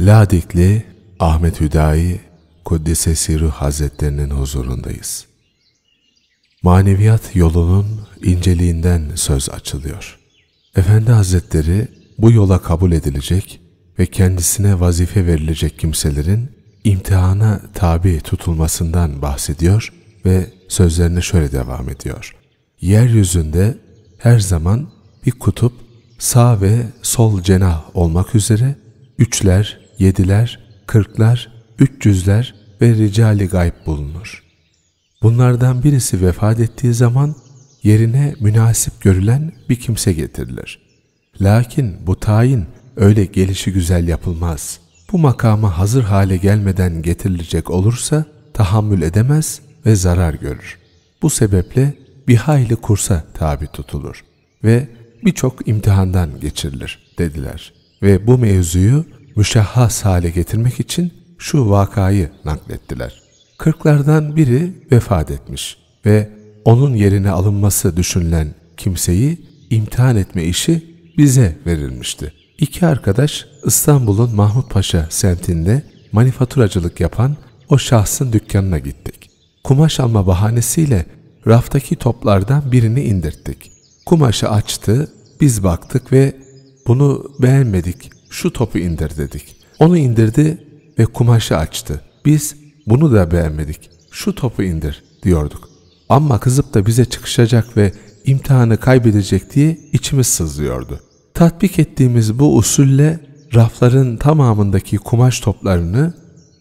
Ladikli Ahmet Hüdayi Kuddise Sirru Hazretlerinin huzurundayız. Maneviyat yolunun inceliğinden söz açılıyor. Efendi Hazretleri bu yola kabul edilecek ve kendisine vazife verilecek kimselerin imtihana tabi tutulmasından bahsediyor ve sözlerine şöyle devam ediyor. Yeryüzünde her zaman bir kutup sağ ve sol cenah olmak üzere üçler yediler, kırklar, üç yüzler ve ricali gayb bulunur. Bunlardan birisi vefat ettiği zaman yerine münasip görülen bir kimse getirilir. Lakin bu tayin öyle gelişi güzel yapılmaz. Bu makama hazır hale gelmeden getirilecek olursa tahammül edemez ve zarar görür. Bu sebeple bir hayli kursa tabi tutulur ve birçok imtihandan geçirilir dediler. Ve bu mevzuyu müşahhas hale getirmek için şu vakayı naklettiler. Kırklardan biri vefat etmiş ve onun yerine alınması düşünülen kimseyi imtihan etme işi bize verilmişti. İki arkadaş İstanbul'un Mahmut Paşa semtinde manifaturacılık yapan o şahsın dükkanına gittik. Kumaş alma bahanesiyle raftaki toplardan birini indirttik. Kumaşı açtı, biz baktık ve bunu beğenmedik şu topu indir dedik. Onu indirdi ve kumaşı açtı. Biz bunu da beğenmedik. Şu topu indir diyorduk. Ama kızıp da bize çıkışacak ve imtihanı kaybedecek diye içimiz sızlıyordu. Tatbik ettiğimiz bu usulle rafların tamamındaki kumaş toplarını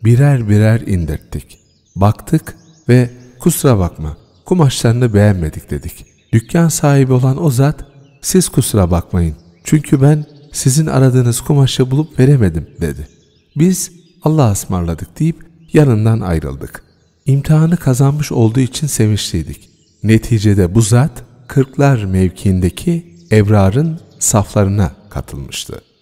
birer birer indirttik. Baktık ve kusura bakma kumaşlarını beğenmedik dedik. Dükkan sahibi olan o zat siz kusura bakmayın çünkü ben sizin aradığınız kumaşı bulup veremedim dedi. Biz Allah'a ısmarladık deyip yanından ayrıldık. İmtihanı kazanmış olduğu için sevinçliydik. Neticede bu zat Kırklar mevkiindeki Ebrar'ın saflarına katılmıştı.